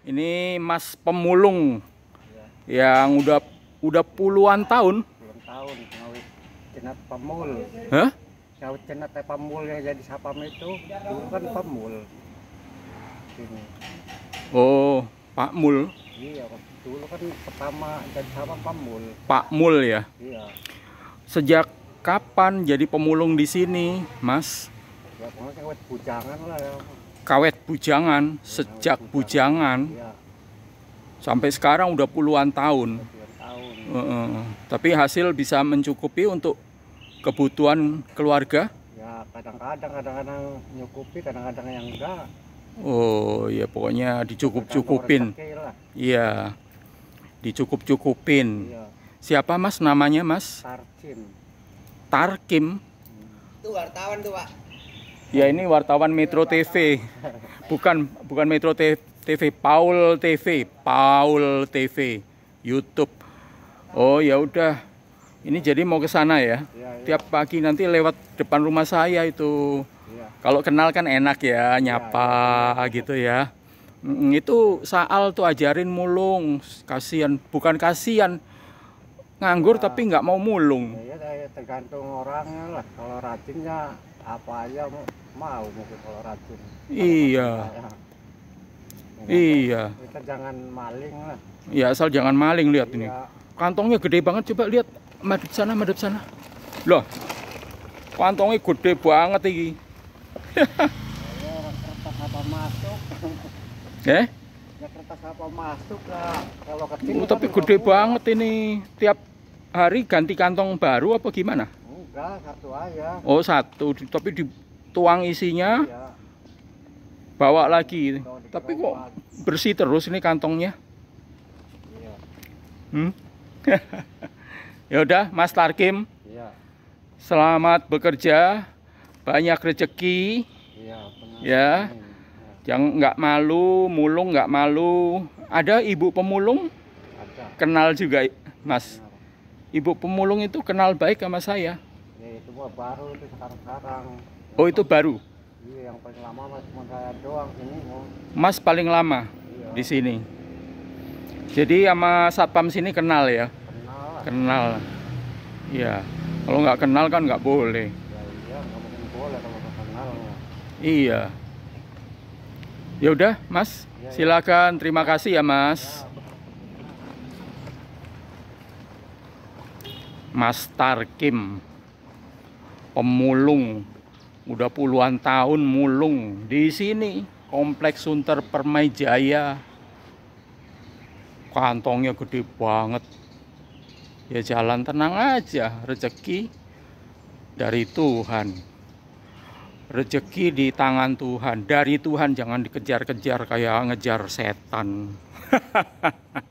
Ini Mas pemulung ya. yang udah udah puluhan tahun. Puluhan tahun ngawit cenat pemul. Hah? Ngawit cenat pemul yang jadi sapam itu dulu kan pemul. Ini. Oh, Pak Mul. Iya, dulu kan pertama jadi sapam pemul. Pak Mul ya? Iya. Sejak kapan jadi pemulung di sini, Mas? Ya, bujangan lah ya kawet bujangan sejak bujangan sampai sekarang udah puluhan tahun. Uh, tapi hasil bisa mencukupi untuk kebutuhan keluarga? Ya kadang-kadang, kadang-kadang mencukupi, kadang-kadang yang enggak. Oh ya pokoknya iya, dicukup-cukupin. Iya, dicukup-cukupin. Siapa mas namanya mas? Tarkim. Tarkim. Itu wartawan tuh pak. Ya ini wartawan Metro TV. Bukan bukan Metro TV, Paul TV, Paul TV, YouTube. Oh ya udah. Ini jadi mau ke sana ya. ya, ya. Tiap pagi nanti lewat depan rumah saya itu. Ya. Kalau kenal kan enak ya, nyapa gitu ya. Itu Saal tuh ajarin mulung, kasihan, bukan kasihan, nganggur tapi nggak mau mulung. Ya, tergantung orangnya lah. Kalau rajinnya apa aja mau mungkin kalau racun iya ya. iya kita jangan maling lah ya asal jangan maling lihat iya. ini kantongnya gede banget coba lihat madep sana madep sana loh kantongnya gede banget ini kertas apa masuk eh ya kertas apa masuk lah kalau kecil oh, tapi kan gede banget ini tiap hari ganti kantong baru apa gimana enggak iya, satu aja oh satu tapi dituang isinya iya. bawa lagi tapi kok bersih terus ini kantongnya iya. hmm? ya udah Mas Tarkim iya. selamat bekerja banyak rezeki iya, ya yang nggak malu, mulung nggak malu. Ada ibu pemulung? Ada. Kenal juga, Mas. Ibu pemulung itu kenal baik sama saya ya semua baru itu sekarang-sekarang oh itu baru iya yang paling lama mas cuma saya doang ini oh. mas paling lama iya. di sini jadi sama satpam sini kenal ya kenal kenal iya kalau nggak kenal kan nggak boleh ya, iya nggak mungkin boleh kalau nggak kenal iya ya udah mas ya, silakan ya. terima kasih ya mas ya. Mas Tarkim pemulung udah puluhan tahun mulung di sini kompleks Sunter Permai Jaya kantongnya gede banget ya jalan tenang aja rezeki dari Tuhan rezeki di tangan Tuhan dari Tuhan jangan dikejar-kejar kayak ngejar setan